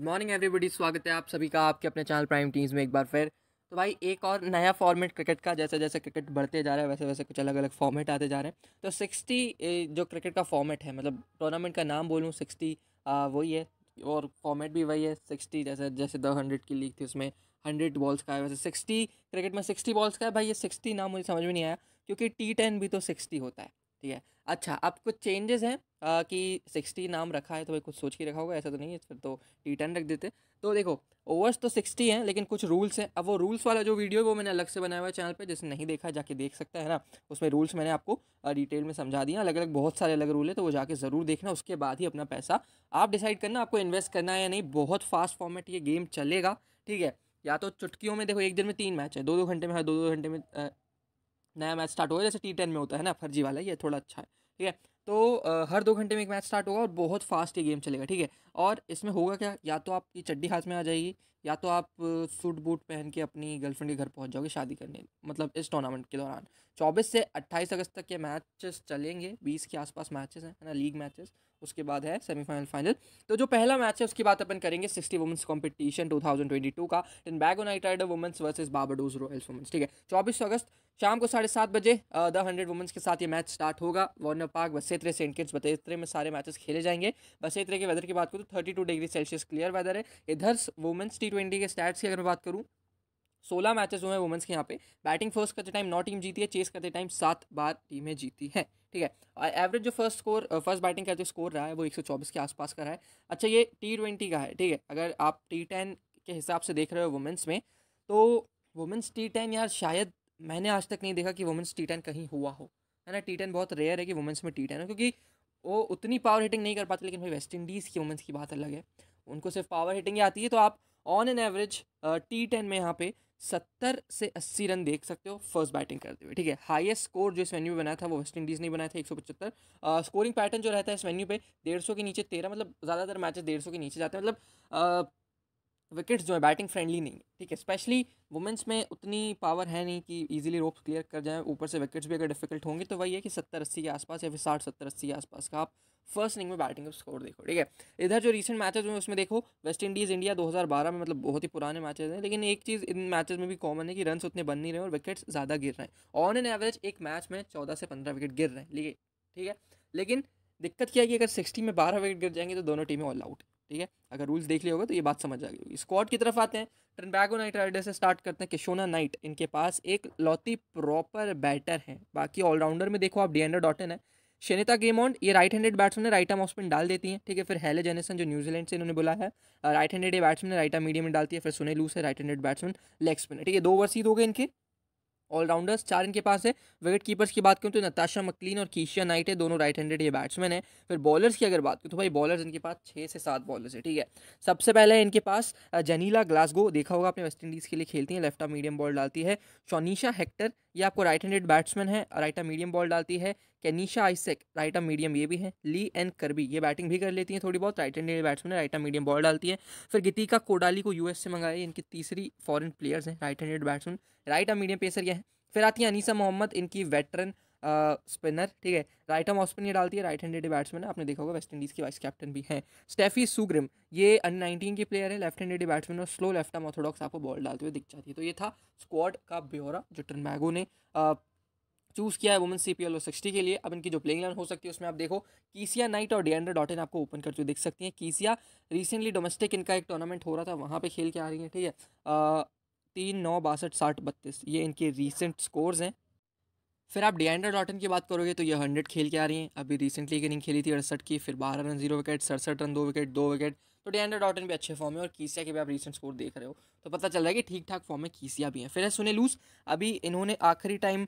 good morning everybody स्वागत है आप सभी का आपके अपने चैनल प्राइम टीम्स में एक बार फिर तो भाई एक और नया फॉर्मेट क्रिकेट का जैसे जैसे क्रिकेट बढ़ते जा रहा है वैसे वैसे कुछ अलग अलग फॉर्मेट आते जा रहे हैं तो सिक्सटी जो क्रिकेट का फॉर्मेट है मतलब टूर्नामेंट का नाम बोलूँ सिक्सटी वही है और फॉर्मेट भी वही है सिक्सटी जैसे जैसे द हंड्रेड की लीग थी उसमें हंड्रेड बॉल्स का है वैसे सिक्सटी क्रिकेट में सिक्सटी बॉल्स का है भाई ये सिक्सटी नाम मुझे समझ में नहीं आया क्योंकि टी टेन भी तो सिक्सटी होता है ठीक है अच्छा अब कुछ चेंजेस हैं कि सिक्सटी नाम रखा है तो भाई कुछ सोच के रखा होगा ऐसा तो नहीं है फिर तो टी टेन रख देते तो देखो ओवर्स तो सिक्सटी हैं लेकिन कुछ रूल्स हैं अब वो रूल्स वाला जो वीडियो है वो मैंने अलग से बनाया हुआ है चैनल पे जिसने नहीं देखा जाके देख सकता है ना उसमें रूल्स मैंने आपको डिटेल में समझा दिया अलग अलग बहुत सारे अलग रूल है तो वो जाके ज़रूर देखना उसके बाद ही अपना पैसा आप डिसाइड करना आपको इन्वेस्ट करना है या नहीं बहुत फास्ट फॉर्मेट ये गेम चलेगा ठीक है या तो चुटकियों में देखो एक दिन में तीन मैच है दो दो घंटे में हर हाँ, दो दो घंटे में नया मैच स्टार्ट हो जैसे टी टेन में होता है ना फर्जी वाला ये थोड़ा अच्छा है ठीक है तो हर दो घंटे में एक मैच स्टार्ट होगा और बहुत फास्ट ये गेम चलेगा ठीक है और इसमें होगा क्या या तो आपकी चड्डी हाथ में आ जाएगी या तो आप सूट बूट पहन के अपनी गर्लफ्रेंड के घर पहुंच जाओगे शादी करने मतलब इस टूर्नामेंट के दौरान 24 से 28 अगस्त तक के मैचेस चलेंगे 20 के आसपास मैचेस हैं है ना लीग मैचेस उसके बाद है सेमीफाइनल फाइनल तो जो पहला मैच है उसकी बात अपन करेंगे sixty women's two thousand twenty two का इन बैग United women's versus Barbados Royals women's ठीक है चौबीस अगस्त शाम को साढ़े सात बजे द हंड्रेड वुमेंस के साथ ये मैच स्टार्ट होगा Warner Park Basseterre Saint Kitts Basseterre में सारे मैचेस खेले जाएंगे बसेत्रे के वेदर की बात करूँ तो thirty two degree Celsius clear weather है इधर वुमेंस टी ट्वेंटी के स्टैट्स की अगर मैं बात करूँ सोलह मैचेस हुए हैं वुमेंस के यहाँ पे बैटिंग फर्स्ट करते टाइम नौ टीम जीती है चेस करते टाइम सात बार टीमें जीती हैं ठीक है एवरेज जो फर्स्ट स्कोर फर्स्ट बैटिंग का जो स्कोर रहा है वो 124 के आसपास का रहा है अच्छा ये टी ट्वेंटी का है ठीक है अगर आप टी टेन के हिसाब से देख रहे हो वुमेंस में तो वुमेंस टी टेन यार शायद मैंने आज तक नहीं देखा कि वुमेंस टी टेन कहीं हुआ हो है ना टी टेन बहुत रेयर है कि वुमेंस में टी टेन हो क्योंकि वो उतनी पावर हिटिंग नहीं कर पाती लेकिन भाई वेस्ट इंडीज़ की वुमेंस की बात अलग है उनको सिर्फ पावर हिटिंग ही आती है तो आप on an average T ten में यहाँ पे सत्तर से अस्सी रन देख सकते हो फर्स्ट बैटिंग करते हुए ठीक है हाईएस्ट स्कोर जो इस वेन्यू में बनाया था वो वेस्ट इंडीज़ ने बनाया था एक सौ पचहत्तर स्कोरिंग पैटर्न जो रहता है इस वेन्यू पे डेढ़ सौ के नीचे तेरह मतलब ज़्यादातर मैचेस डेढ़ सौ के नीचे जाते हैं मतलब विकेट्स जो है बैटिंग फ्रेंडली नहीं है ठीक है स्पेशली वुमेंस में उतनी पावर है नहीं कि ईजिली रोप्स क्लियर कर जाएँ ऊपर से विकेट्स भी अगर डिफिकल्ट होंगे तो वही है कि सत्तर अस्सी के आसपास या फिर साठ सत्तर अस्सी के आसपास का आप फर्स्ट इनिंग में बैटिंग का स्कोर देखो ठीक है इधर जो रिसेंट मैचेज में उसमें देखो वेस्ट इंडीज़ इंडिया 2012 में मतलब बहुत ही पुराने मैचेज हैं लेकिन एक चीज़ इन मैचेज में भी कॉमन है कि रनस उतने बन नहीं रहे और विकेट्स ज़्यादा गिर रहे हैं ऑन एन एवरेज एक मैच में चौदह से पंद्रह विकेट गिर रहे हैं लेकिन ठीक है लेकिन दिक्कत क्या है कि अगर सिक्सटी में बारह विकेट गिर जाएंगे तो दोनों टीमें ऑल आउट ठीक है अगर रूल्स देख लिया होगा तो ये बात समझ आ गई होगी स्क्वाड की तरफ आते हैं ट्रनबैगो नाइट राइडर से स्टार्ट करते हैं किशोना नाइट इनके पास एक लौती प्रॉपर बैटर है बाकी ऑलराउंडर में देखो आप डी एंडर डॉटन है शनिता गेमोंड ये राइट हैंडेड बैट्समैन है राइट आर्म ऑफ स्पिन डाल देती हैं ठीक है फिर हेले जेनेसन जो न्यूजीलैंड से इन्होंने बोला है राइट हैंडेड ये बैट्समैन राइट आर्म मीडियम में डालती है फिर सुने लूस है right handed batsman leg spin ठीक है दो ओवर्स हो गए इनके ऑलराउंडर्स चार इनके पास है विकेट कीपर्स की बात करूँ तो नताशा मकलीन और कीशिया नाइट है दोनों राइट हैंडेड ये बैट्समैन है फिर बॉलर्स की अगर बात करूँ तो भाई बॉलर्स इनके पास छः से सात बॉलर्स है ठीक है सबसे पहले इनके पास जनीला ग्लासगो देखा होगा आपने वेस्ट इंडीज़ के लिए खेलती हैं लेफ्ट आर्म मीडियम बॉल डालती है शोनीशा हेक्टर ये आपको राइट हैंडेड बैट्समैन है राइट आर मीडियम बॉल डालती है Kaneisha Isaac right arm medium ये भी है ली एंड करबी ये बैटिंग भी कर लेती हैं थोड़ी बहुत right hand batsman right arm medium ball डालती है फिर गीतिका कोडाली को यूएस से मंगाई इनकी तीसरी फॉरन प्लेयर्स हैं right handed batsman right arm medium pacer ये है फिर आती है अनीसा मोहम्मद इनकी वेटरन स्पिनर ठीक है राइट आर्म ऑस्पिन ये डालती है राइट हैंडेड बैट्समैन है आपने देखा होगा वेस्ट इंडीज़ की वाइस कैप्टन भी हैं स्टेफी सुग्रिम ये अंडर नाइनटीन की प्लेयर है लेफ्ट हैंडेड बैट्समैन और स्लो लेफ्ट आर्म ऑर्थोडॉक्स आपको बॉल डालते हुए दिख जाती है तो ये था स्क्वाड का ब्यौरा जो मैगो ने चूज़ किया है वुमेन सी पी सिक्सटी के लिए अब इनकी जो प्लेइंग लाइन हो सकती है उसमें आप देखो कीसिया नाइट और डियंड्रा डॉट इन आपको ओपन करते हुए देख सकती हैं कीसिया रिसेंटली डोमेस्टिक इनका एक टूर्नामेंट हो रहा था वहाँ पे खेल के आ रही हैं ठीक है तीन नौ बासठ साठ बत्तीस ये इनके रिसेंट स्कोर्स हैं फिर आप डॉट इन की बात करोगे तो ये हंड्रेड खेल के आ रही हैं अभी रिसेंटली एक इनिंग खेली थी अड़सठ की फिर बारह रन जीरो विकेट सड़सठ रन दो विकेट दो विकेट तो डे डॉटन भी अच्छे फॉर्म है और कीसिया के भी आप रिसेंट स्कोर देख रहे हो तो पता चल रहा है कि ठीक ठाक फॉर्म में कीसिया भी हैं फिर है सुने लूस अभी इन्होंने आखिरी टाइम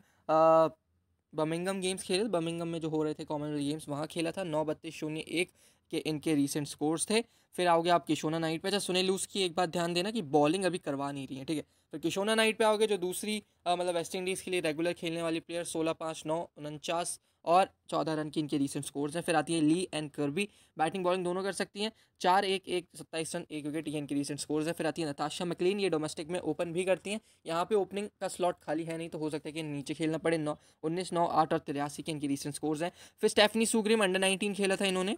बमिंगम गेम्स खेले बमिंगम में जो हो रहे थे कॉमनवेल्थ गेम्स वहाँ खेला था नौ बत्तीस शून्य एक के इनके रीसेंट स्कोर्स थे फिर आओगे आप किशोना नाइट पे अच्छा सुनील लूस की एक बात ध्यान देना कि बॉलिंग अभी करवा नहीं रही है ठीक है फिर किशोना नाइट पे आओगे जो दूसरी मतलब वेस्ट इंडीज़ के लिए रेगुलर खेलने वाली प्लेयर सोलह पाँच नौ उनचास और चौदह रन की इनके रिसेंट स्कोर्स हैं फिर आती है Lee Ann Kirby batting bowling दोनों कर सकती हैं चार एक एक सत्ताईस रन एक विकेट ये इनके रिसेंट स्कोर्स हैं फिर आती है नताशा मकलीन ये डोमेस्टिक में ओपन भी करती हैं यहाँ पे ओपनिंग का स्लॉट खाली है नहीं तो हो सकता है कि नीचे खेलना पड़े नौ उन्नीस नौ आठ और तिरासी के इनके रिसेंट स्कोर्स हैं फिर स्टेफनी सुग्रीम अंडर नाइनटीन खेला था इन्होंने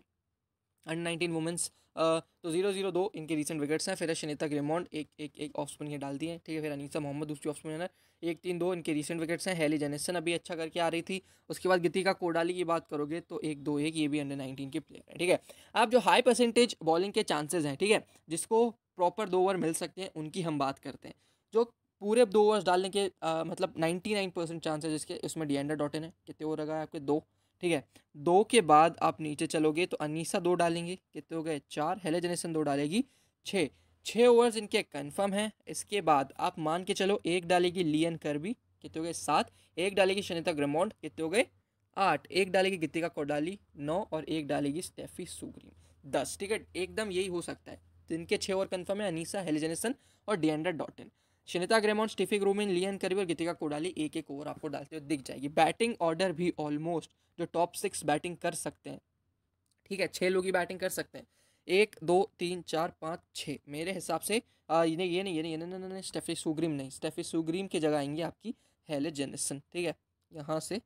अंडर नाइनटीन वुमेंस तो जीरो जीरो दो इनके रिसेंट विकेट्स हैं फिर है शनिता ग्रेमोंड एक एक एक ऑफ स्पिन ये डालती हैं है ठीक है फिर अनीसा मोहम्मद दूसरी ऑफ स्पिनर एक तीन दो इनके रिसेंट विकेट्स हैं हेली जेनेसन अभी अच्छा करके आ रही थी उसके बाद गीतिका कोडाली की बात करोगे तो एक दो एक ये भी अंडर नाइनटीन के प्लेयर हैं ठीक है आप जो हाई परसेंटेज बॉलिंग के चांसेज हैं ठीक है जिसको प्रॉपर दो ओवर मिल सकते हैं उनकी हम बात करते हैं जो पूरे दो ओवर्स डालने के आ, मतलब नाइन्टी नाइन परसेंट चांसेज इसके उसमें डी एंडर डॉटेन है कितने ओवर लगा है आपके दो ठीक है दो के बाद आप नीचे चलोगे तो अनीसा दो डालेंगे कितने हो गए चार हेलेजनेसन दो डालेगी छः छः ओवर्स इनके कन्फर्म हैं इसके बाद आप मान के चलो एक डालेगी लियन करबी कितने हो गए सात एक डालेगी शनिता ग्रमोंड कितने हो गए आठ एक डालेगी गीतिका कोडाली नौ और एक डालेगी स्टेफी सुग्रीम दस ठीक है एकदम यही हो सकता है तो इनके छः ओवर कन्फर्म है अनीसा हेलेजनेसन और डियंडर डॉटन शनिता ग्रेमॉन स्टीफी रूमिन लियन करवी और गीतिका कोडाली एक एक ओवर आपको डालते हुए दिख जाएगी बैटिंग ऑर्डर भी ऑलमोस्ट जो टॉप सिक्स बैटिंग कर सकते हैं ठीक है छः लोग ही बैटिंग कर सकते हैं एक दो तीन चार पाँच छः मेरे हिसाब से आ, ये नहीं ये नहीं ये नहीं ये नहीं स्टेफी सुग्रीम नहीं स्टेफी सुग्रीम की जगह आएंगी आपकी हेले जेनिसन ठीक है यहाँ से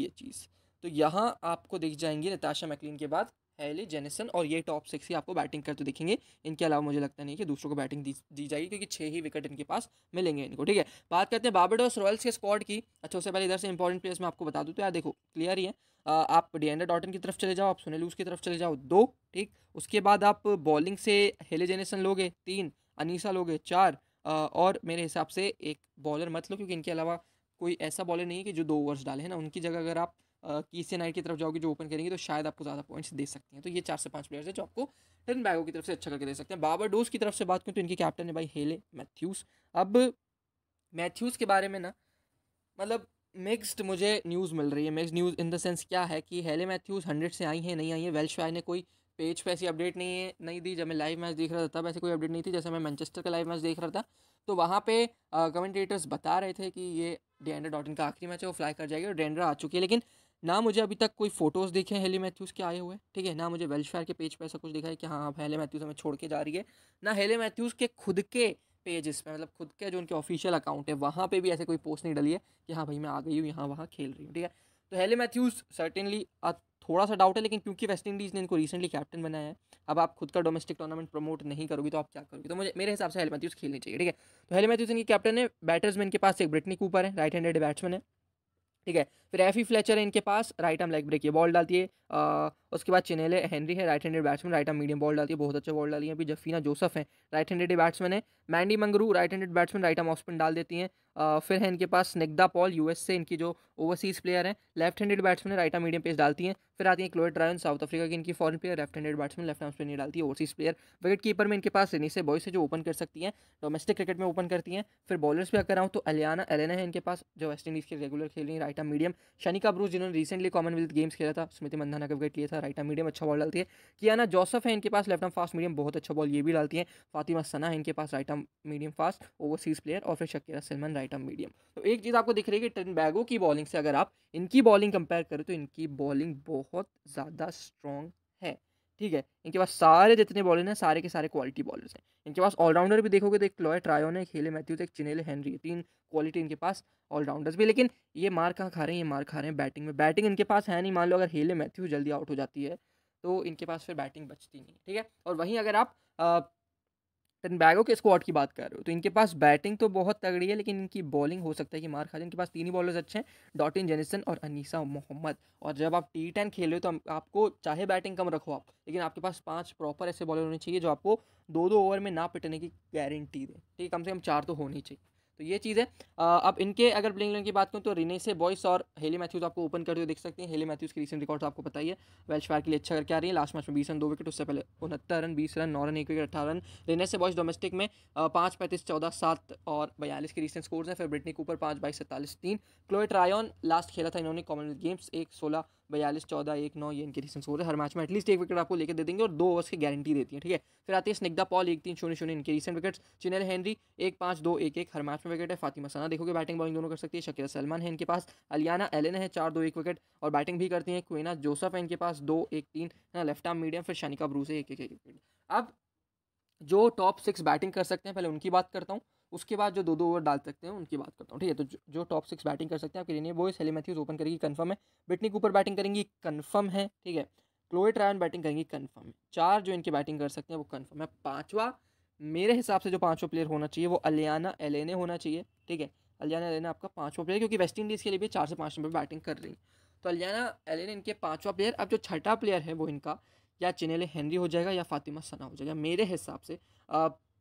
ये चीज़ तो यहाँ आपको दिख जाएंगी नताशा मैकलिन के बाद हैली जेनिसन और ये टॉप सिक्स ही आपको बैटिंग करते दिखेंगे इनके अलावा मुझे लगता नहीं कि दूसरों को बैटिंग दी, दी जाएगी क्योंकि छः ही विकेट इनके पास मिलेंगे इनको ठीक है बात करते हैं बाबेडोस रॉयल्स के स्क्वाड की अच्छा उससे पहले इधर से इंपॉर्टेंट प्लेयर्स मैं आपको बता दूँ तो यार देखो क्लियर ही है आप डियंडर डॉटन की तरफ चले जाओ आप सुनील की तरफ चले जाओ दो ठीक उसके बाद आप बॉलिंग से हेले जेनिसन लोगे तीन अनिसा लोगे चार और मेरे हिसाब से एक बॉलर मत लो क्योंकि इनके अलावा कोई ऐसा बॉलर नहीं है कि जो दो ओवर्स डाले हैं ना उनकी जगह अगर आप की से नाइट की तरफ जाओगे जो ओपन करेंगे तो शायद आपको ज़्यादा पॉइंट्स दे सकती हैं तो ये चार से पाँच प्लेयर्स है जो आपको टर्न बैगो की तरफ से अच्छा करके दे सकते हैं बाबर डोज की तरफ से बात करूँ तो इनके कैप्टन है भाई हेले मैथ्यूज़ अब मैथ्यूज़ के बारे में ना मतलब मिक्सड मुझे न्यूज़ मिल रही है mix news in the sense क्या है कि हेले मैथ्यूज़ हंड्रेड से आई हैं नहीं आई है वेल्श ने कोई पेज पर ऐसी अपडेट नहीं है नहीं दी जब मैं लाइव मैच देख रहा था तब ऐसी कोई अपडेट नहीं थी जैसे मैं मैनचेस्टर का लाइव मैच देख रहा था तो वहाँ पे कमेंटेटर्स बता रहे थे कि ये डेंडर डॉट इन का आखिरी मैच है वो फ्लाई कर जाएगी और डेंडर आ चुकी है लेकिन ना मुझे अभी तक कोई फोटोज़ देखे हैं हेली मैथ्यूज़ के आए हुए ठीक है ना मुझे वेलफेयर के पेज पर ऐसा कुछ दिखा है कि हाँ आप हेले मैथ्यूज़ हमें छोड़ के जा रही है ना हेले मैथ्यूज़ के खुद के पेजेस पे मतलब खुद के जो उनके ऑफिशियल अकाउंट है वहाँ पे भी ऐसे कोई पोस्ट नहीं डली है कि हाँ भाई मैं आ गई हूँ यहाँ वहाँ खेल रही हूँ ठीक है तो हेले मैथ्यूज़ सर्टेनली थोड़ा सा डाउट है लेकिन क्योंकि वेस्ट इंडीज़ ने इनको रिसेंटली कैप्टन बनाया है अब आप खुद का डोमेस्टिक टूर्नामेंट प्रमोट नहीं करोगी तो आप क्या करोगे तो मुझे मेरे हिसाब से हेले मैथ्यूज़ खेलनी चाहिए ठीक है तो हेले मैथ्यूज़ इनके कैप्टन है बैटर्समैन के पास एक ब्रिटनी कूपर है राइट हैंडेड बैट्समैन है ठीक है फिर एफ ई फ्लेचर है इनके पास राइट आर्म लेग ब्रेक ये बॉल डालती है आ, उसके बाद चिनेले हेनरी है right handed batsman right arm medium ball डालती है बहुत अच्छा बॉल डाली है अभी जफीना जोसफ है राइट हैंडेड बैट्समैन है Mandy Mangru right handed batsman right arm off spin डाल देती हैं फिर है इनके पास स्निग्धा पॉल यूएस से इनकी जो ओवरसीज़ प्लेयर हैं left handed batsman right medium pace डालती हैं फिर आती है क्लोए ड्रायन साउथ अफ्रीका की इनकी foreign player left handed batsman left arm नहीं डालती है ओवरसीज़ प्लेयर विकेट कीपर में इनके पास रिनी से बॉयस है जो ओपन कर सकती हैं डोमेस्टिक क्रिकेट में ओपन करती हैं फिर बॉलर्स भी अगर आऊँ तो अलियाना एलेना है इनके पास जो वेस्ट इंडीज़ के रेगुलर खेल रही है राइट मीडियम शनिका ब्रूस जिन्होंने रिसेंटली कॉमनवेल्थ गेम्स खेला था स्मृति मंधाना का विकेट लिया था राइट मीडियम अच्छा बॉल डालती है कियाना जोसफ है इनके पास लेफ्ट आर्म फास्ट मीडियम बहुत अच्छा बॉल ये भी डालती है फातिमा सना है इनके पास right arm medium fast overseas player और फिर Shakera Selman right arm medium तो एक चीज़ आपको दिख रही है कि ट्रेन बैगो की बॉलिंग से अगर आप इनकी बॉलिंग कंपेयर करें तो इनकी बॉलिंग बहुत ज़्यादा स्ट्रॉन्ग है ठीक है इनके पास सारे जितने बॉलर हैं सारे के सारे क्वालिटी बॉलर्स हैं इनके पास ऑलराउंडर भी देखोगे तो एक क्लॉय ट्रायोन है खेले मैथ्यूज एक चिनेल हैनरी तीन क्वालिटी इनके पास ऑलराउंडर्स भी लेकिन ये मार कहाँ खा रहे हैं ये मार खा रहे हैं बैटिंग में बैटिंग इनके पास है नहीं मान लो अगर हेले मैथ्यू जल्दी आउट हो जाती है तो इनके पास फिर बैटिंग बचती नहीं ठीक है और वहीं अगर आप टनबैगो के स्क्वाड की बात कर रहे हो तो इनके पास बैटिंग तो बहुत तगड़ी है लेकिन इनकी बॉलिंग हो सकता है कि मार खा जाए इनके पास तीन ही बॉलर्स अच्छे हैं डॉटिन जेनिसन और अनीसा मोहम्मद और जब आप टी टेन खेल रहे हो तो आपको चाहे बैटिंग कम रखो आप लेकिन आपके पास पाँच प्रॉपर ऐसे बॉलर होने चाहिए जो आपको दो दो ओवर में ना पिटने की गारंटी दें ठीक है कम से कम चार तो होनी चाहिए तो ये चीज़ है अब इनके अगर प्लेइंग इलेवन की बात करूँ तो रिनेसे बॉयस और हेली मैथ्यूज आपको ओपन करते हुए देख सकते हैं हेली मैथ्यूज के रिसेंट रिकॉर्ड आपको पता ही है वेल्श फायर के लिए अच्छा करके आ रही है लास्ट मैच में बीस रन दो विकेट उससे पहले उनहत्तर रन बीस रन नौ रन एक विकेट अठारह रन रिनेसे बॉयस डोमेस्टिक में पाँच पैंतीस चौदह सात और बयालीस के रिसेंट स्कोर्स हैं फिर ब्रिटनी कूपर पाँच बाईस सैतालीस तीन क्लोएट रायन लास्ट खेला था इन्होंने कॉमनवेल्थ गेम्स एक सोलह बयालीस चौदह एक नौ ये इनके रिसेंट स्कोर है हर मैच में एटलीस्ट एक विकेट आपको लेकर दे देंगे और दो ओवर्स की गारंटी देती है ठीक है फिर आती है स्निग्धा पॉल एक तीन शून्य शून्य इनके रिसेंट विकेट्स चिनल हैनरी एक पाँच दो एक एक हर मैच में विकेट है फातिमा सना देखोगे बैटिंग बॉलिंग दोनों कर सकती है शकीर सलमान है इनके पास अलियाना एलन है चार दो एक विकेट और बैटिंग भी करती हैं क्वेना जोसफ है इनके पास दो एक तीन है ना लेफ्ट आर्म मीडियम फिर शानिका ब्रूस है एक एक विकेट अब जो टॉप सिक्स बैटिंग कर सकते हैं पहले उनकी बात करता हूँ उसके बाद जो दो दो ओवर डाल सकते हैं उनकी बात करता हूँ ठीक है तो जो टॉप सिक्स बैटिंग कर सकते हैं आपके लिए वो सेली मैथ्यूज ओपन करेगी कन्फर्म है ब्रिटनी ऊपर बैटिंग करेंगी कन्फर्म है ठीक है क्लोए ट्रायन बैटिंग करेंगी कन्फर्म है चार जो इनकी बैटिंग कर सकते हैं वो कन्फर्म है पाँचवा मेरे हिसाब से जो पाँचवा प्लेयर होना चाहिए वो अलियाना एलेने होना चाहिए ठीक है अलियाना एलेना आपका पाँचवा प्लेयर क्योंकि वेस्ट इंडीज़ के लिए भी चार से पाँच नंबर बैटिंग कर रही है तो अलियाना एलेने इनके पाँचवा प्लेयर अब जो छठा प्लेयर है वो इनका या चिनेले हेनरी हो जाएगा या फातिमा सना हो जाएगा मेरे हिसाब से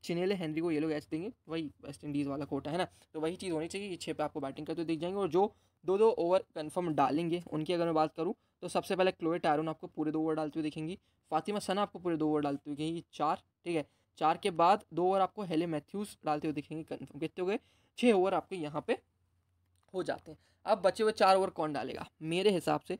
चिनेले हेनरी को ये लोग एच देंगे वही वेस्ट इंडीज़ वाला कोटा है ना तो वही चीज़ होनी चाहिए ये छः पे आपको बैटिंग करते दिख जाएंगे और जो दो दो ओवर कंफर्म डालेंगे उनकी अगर मैं बात करूँ तो सबसे पहले क्लोए टारून आपको पूरे दो ओवर डालते हुए दिखेंगी फातिमा सना आपको पूरे दो ओवर डालते हुए दिखेंगी चार ठीक है चार के बाद दो ओवर आपको हेले मैथ्यूज़ डालते हुए दिखेंगे कन्फर्म कितने हो गए छः ओवर आपके यहाँ पे हो जाते हैं अब बचे हुए चार ओवर कौन डालेगा मेरे हिसाब से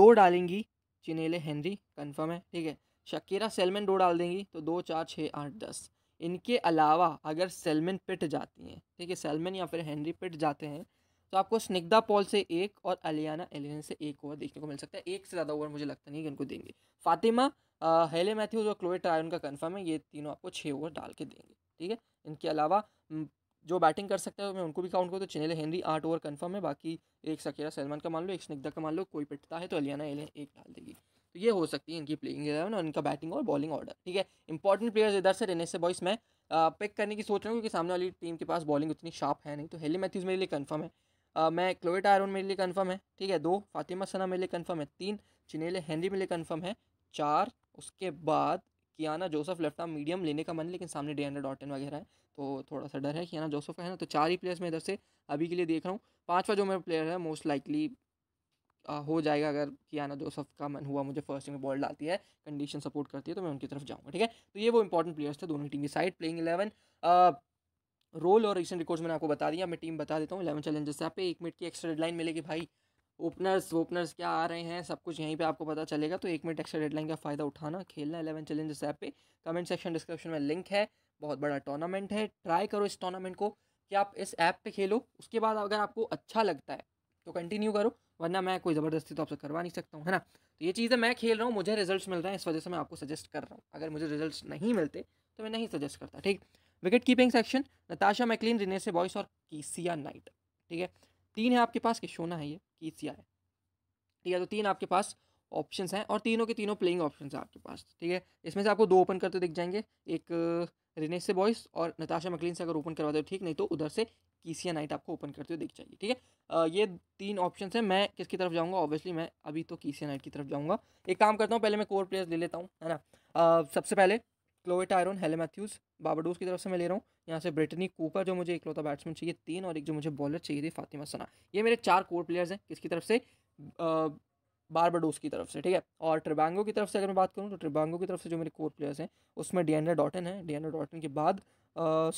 दो डालेंगी चिनेले हेनरी कन्फर्म है ठीक है शकीरा सेलमैन दो डाल देंगी तो दो चार छः आठ दस इनके अलावा अगर सेलमन पिट जाती हैं ठीक है सेलमन या फिर हेनरी पिट जाते हैं तो आपको स्निग्धा पॉल से एक और अलियाना एलियन से एक ओवर देखने को मिल सकता है एक से ज़्यादा ओवर मुझे लगता नहीं कि इनको देंगे फातिमा हेले मैथ्यूज और क्लोए ट्राय उनका कन्फर्म है ये तीनों आपको छः ओवर डाल के देंगे ठीक है इनके अलावा जो बैटिंग कर सकते हैं मैं उनको भी काउंट करूँ तो चिनेले हेनरी आठ ओवर कन्फर्म है बाकी एक सकेरा सलमान का मान लो एक स्निग्धा का मान लो कोई पिटता है तो अलियाना एलियन एक डाल देगी तो ये हो सकती है इनकी प्लेइंग इलेवन और इनका बैटिंग और बॉलिंग ऑर्डर ठीक है इंपॉर्टेंट प्लेयर्स इधर से रहने से बॉयस मैं पिक करने की सोच रहा हूँ क्योंकि सामने वाली टीम के पास बॉलिंग उतनी शार्प है नहीं तो हेली मैथ्यूज़ मेरे लिए कन्फर्म है आ, मैं क्लोएट आयरन मेरे लिए कन्फर्म है ठीक है दो फातिमा सना मेरे लिए कन्फर्म है तीन चिनेले हेनरी मेरे लिए कन्फर्म है चार उसके बाद Qiana Joseph left arm medium लेने का मन लेकिन सामने डे हंड्रेड ऑटन वगैरह है तो थोड़ा सा डर है कियाना जोसफ का है ना तो चार ही प्लेयर्स मैं इधर से अभी के लिए देख रहा हूँ पाँचवा जो मेरा प्लेयर है मोस्ट लाइकली आ, हो जाएगा अगर कियाना जोसफ का मन हुआ मुझे फर्स्ट में बॉल डालती है कंडीशन सपोर्ट करती है तो मैं उनकी तरफ जाऊँगा ठीक है तो ये वो इंपॉर्टेंट प्लेयर्स थे दोनों टीम की साइड प्लेइंग इलेवन रोल और रिसेंट रिकॉर्ड्स मैंने आपको बता दिया मैं टीम बता देता हूँ इलेवन चैलेंजर्स से आप पे एक मिनट की एक्स्ट्रा डेडलाइन मिलेगी भाई ओपनर्स ओपनर्स क्या आ रहे हैं सब कुछ यहीं पे आपको पता चलेगा तो एक मिनट एक्स्ट्रा डेडलाइन का फ़ायदा उठाना खेलना एलेवन चैलेंजर्स ऐप पे कमेंट सेक्शन डिस्क्रिप्शन में लिंक है बहुत बड़ा टूर्नामेंट है ट्राई करो इस टूर्नामेंट को कि आप इस ऐप पे खेलो उसके बाद अगर आपको अच्छा लगता है तो कंटिन्यू करो वरना मैं कोई ज़बरदस्ती तो आपसे करवा नहीं सकता हूँ है ना तो ये चीज़ें मैं खेल रहा हूँ मुझे रिजल्ट मिल रहा है इस वजह से मैं आपको सजेस्ट कर रहा हूँ अगर मुझे रिजल्ट नहीं मिलते तो मैं नहीं सजेस्ट करता ठीक wicket keeping section Natasha McLean Reniece Boyce और कीसिया नाइट ठीक है तीन है आपके पास किशोना है ये कीसिया है ठीक है तो तीन आपके पास ऑप्शन हैं और तीनों के तीनों प्लेइंग ऑप्शन हैं आपके पास ठीक है इसमें से आपको दो ओपन करते दिख जाएंगे एक रिनेस से बॉयस और नताशा मैकलिन से अगर ओपन करवा दो ठीक नहीं तो उधर से नाइट आपको ओपन करते हुए दिख जाएगी ठीक है ये तीन ऑप्शन है मैं किसकी तरफ जाऊँगा ऑब्वियसली मैं अभी तो नाइट की तरफ जाऊँगा एक काम करता हूँ पहले मैं कोर प्लेयर्स ले लेता हूँ है ना सबसे पहले क्लोवे टायरोन हेले मैथ्यूज़ बाबाडोस की तरफ से मैं ले रहा हूँ यहाँ से ब्रिटनी कूपर जो मुझे इकलौता बैट्समैन चाहिए तीन और एक जो मुझे बॉलर चाहिए थी फातिमा सना ये मेरे चार कोर प्लेयर्स हैं किसकी तरफ से बारबाडोस की तरफ से ठीक है और ट्रिबांगो की तरफ से अगर मैं बात करूँ तो ट्रिबांगो की तरफ से जो मेरे कोर प्लेयर्स हैं उसमें डियंडर डॉटन है डियंडर डॉटन के बाद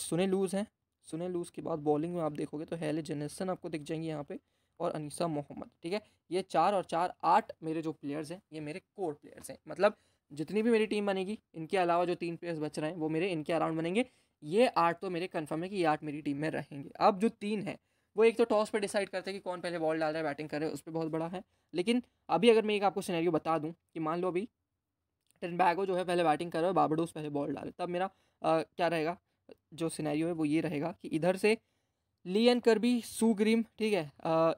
सुने लूज हैं सुनील लूस के बाद बॉलिंग में आप देखोगे तो हेले जेनेसन आपको दिख जाएंगे यहाँ पे और अनिसा मोहम्मद ठीक है ये चार और चार आठ मेरे जो प्लेयर्स हैं ये मेरे कोर प्लेयर्स हैं मतलब जितनी भी मेरी टीम बनेगी इनके अलावा जो तीन प्लेयर्स बच रहे हैं वो मेरे इनके अराउंड बनेंगे ये आठ तो मेरे कन्फर्म है कि ये आठ मेरी टीम में रहेंगे अब जो तीन है वो एक तो टॉस पर डिसाइड करते हैं कि कौन पहले बॉल डाल रहा है बैटिंग कर रहे है उस पर बहुत बड़ा है लेकिन अभी अगर मैं एक आपको सिनेरियो बता दूँ कि मान लो अभी टेन बैगो जो है पहले बैटिंग कर रहा है बाबडोस पहले बॉल डाले तब मेरा आ, क्या रहेगा जो सिनेरियो है वो ये रहेगा कि इधर से ली एंड कर्बी सुग्रीम ठीक है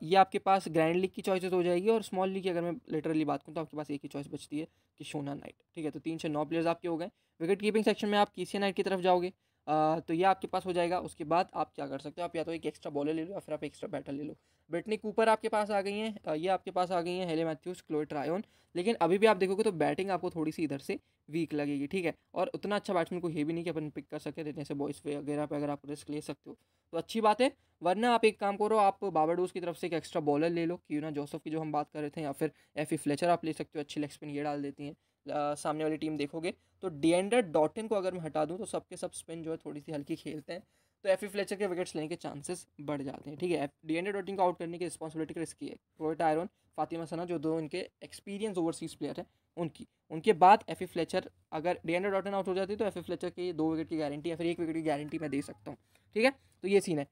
ये आपके पास ग्रैंड लीग की चॉइसेस हो जाएगी और स्मॉल लीग की अगर मैं लेटरली बात करूँ तो आपके पास एक ही चॉइस बचती है कि शोना नाइट ठीक है तो तीन से नौ प्लेयर्स आपके हो गए विकेट कीपिंग सेक्शन में आप किसी नाइट की तरफ जाओगे आ, तो ये आपके पास हो जाएगा उसके बाद आप क्या कर सकते हो आप या तो एक एक्स्ट्रा बॉलर ले लो या फिर आप एक्स्ट्रा बैटर ले लो ब्रिटनी कूपर आपके पास आ गई हैं ये आपके पास आ गई हैं हेले मैथ्यूज क्लोए ट्रायोन लेकिन अभी भी आप देखोगे तो बैटिंग आपको थोड़ी सी इधर से वीक लगेगी ठीक है और उतना अच्छा बैट्समैन को ये भी नहीं कि अपन पिक कर सकते थे जैसे बॉयस वगैरह पे अगर आप रिस्क ले सकते हो तो अच्छी बात है वरना आप एक काम करो आप बाबाडोस की तरफ से एक एक्स्ट्रा बॉलर ले लो क्यों ना जोसफ की जो हम बात कर रहे थे या फिर एफ ई फ्लेचर आप ले सकते हो अच्छी लेग स्पिन ये डाल देती हैं सामने वाली टीम देखोगे तो डियंडर डॉटिन को अगर मैं हटा दूँ तो सबके सब स्पिन जो है थोड़ी सी हल्की खेलते हैं तो एफ ई फ्लेचर के विकेट्स लेने के चांसेस बढ़ जाते हैं ठीक है डियंडर डॉटिन को आउट करने की रिस्पॉन्सिबिलिटी रिस्की है रोहित आयरन फातिमा सना जो दो इनके एक्सपीरियंस ओवरसीज प्लेयर हैं उनकी उनके बाद एफ ए फ्लेचर अगर डी एंड डॉटन आउट हो जाती तो एफ ए फ्लेचर की दो विकेट की गारंटी या फिर एक विकेट की गारंटी मैं दे सकता हूँ ठीक है तो ये सीन है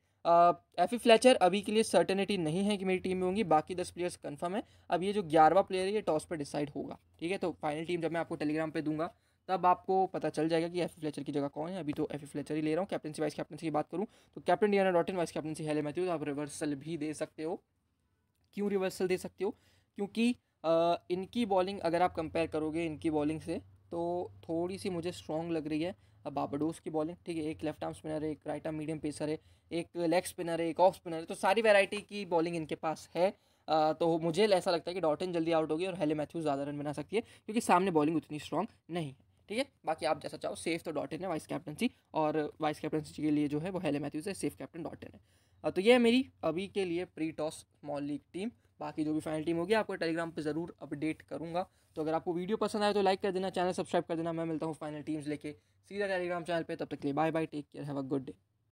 एफ ए फ्लेचर अभी के लिए सर्टेनिटी नहीं है कि मेरी टीम में होंगी बाकी दस प्लेयर्स कन्फर्म है अब ये जो ग्यारहवा प्लेयर है ये टॉस पर डिसाइड होगा ठीक है तो फाइनल टीम जब मैं आपको टेलीग्राम पर दूंगा तब आपको पता चल जाएगा कि एफ फ्लेचर की जगह कौन है अभी तो एफ फ्लेचर ही ले रहा हूँ कैप्टनसी वाइस कैप्टनसी की बात करूँ तो captain D Deandra Dottin vice captaincy Hayley Matthews आप रिवर्सल भी दे सकते हो क्यों रिवर्सल दे सकते हो क्योंकि इनकी बॉलिंग अगर आप कंपेयर करोगे इनकी बॉलिंग से तो थोड़ी सी मुझे स्ट्रॉन्ग लग रही है अब बाबाडोस की बॉलिंग ठीक है एक लेफ्ट आर्म स्पिनर है एक राइट आर्म मीडियम पेसर है एक लेग स्पिनर है एक ऑफ स्पिनर है तो सारी वैरायटी की बॉलिंग इनके पास है आ, तो मुझे ऐसा लगता है कि डॉटन जल्दी आउट होगी और हेले मैथ्यूज ज़्यादा रन बना सकती है क्योंकि सामने बॉलिंग उतनी स्ट्रॉन्ग नहीं है ठीक है बाकी आप जैसा चाहो सेफ तो डॉटन है वाइस कैप्टनसी और वाइस कैप्टनसी के लिए जो है वो हेले मैथ्यूज है सेफ कैप्टन डॉटन है तो ये है मेरी अभी के लिए pre toss small league team बाकी जो भी फाइनल टीम होगी आपको टेलीग्राम पर ज़रूर अपडेट करूँगा तो अगर आपको वीडियो पसंद आए तो लाइक कर देना चैनल सब्सक्राइब कर देना मैं मिलता हूँ फाइनल टीम्स लेके सीधा टेलीग्राम चैनल पर तब तक के लिए bye bye take care have a good day